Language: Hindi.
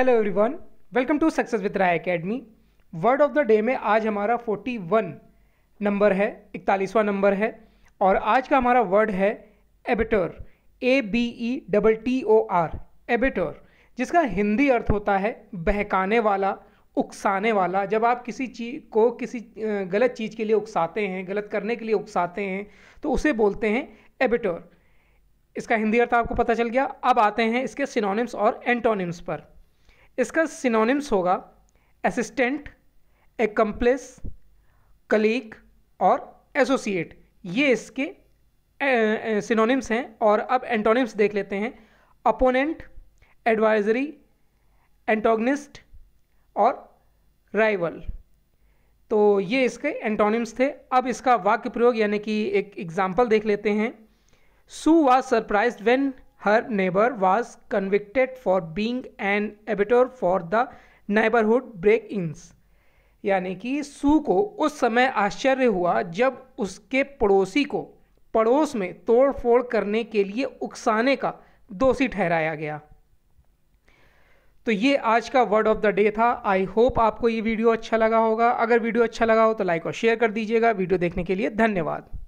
hello everyone welcome to success with Rai academy word of the day में आज हमारा 41 नंबर है 41वां नंबर है और आज का हमारा वर्ड है abettor A B E double T O R abettor जिसका हिंदी अर्थ होता है बहकाने वाला उकसाने वाला जब आप किसी चीज को किसी गलत चीज़ के लिए उकसाते हैं गलत करने के लिए उकसाते हैं तो उसे बोलते हैं एबिटर इसका हिंदी अर्थ आपको पता चल गया अब आते हैं इसके सिनोनिम्स और एंटोनिम्स पर इसका सिनोनिम्स होगा असिस्टेंट एकम्प्लेस कलीग और एसोसिएट ये इसके सिनोनिम्स हैं और अब एंटोनिम्स देख लेते हैं अपोनेंट एडवाइजरी एंटोगनिस्ट और राइवल तो ये इसके एंटोनिम्स थे अब इसका वाक्य प्रयोग यानी कि एक एग्जाम्पल देख लेते हैं Sue was surprised when her neighbor was convicted for being an abettor for the neighborhood break-ins यानी कि सू को उस समय आश्चर्य हुआ जब उसके पड़ोसी को पड़ोस में तोड़ फोड़ करने के लिए उकसाने का दोषी ठहराया गया तो ये आज का वर्ड ऑफ द डे था आई होप आपको ये वीडियो अच्छा लगा होगा अगर वीडियो अच्छा लगा हो तो लाइक और शेयर कर दीजिएगा वीडियो देखने के लिए धन्यवाद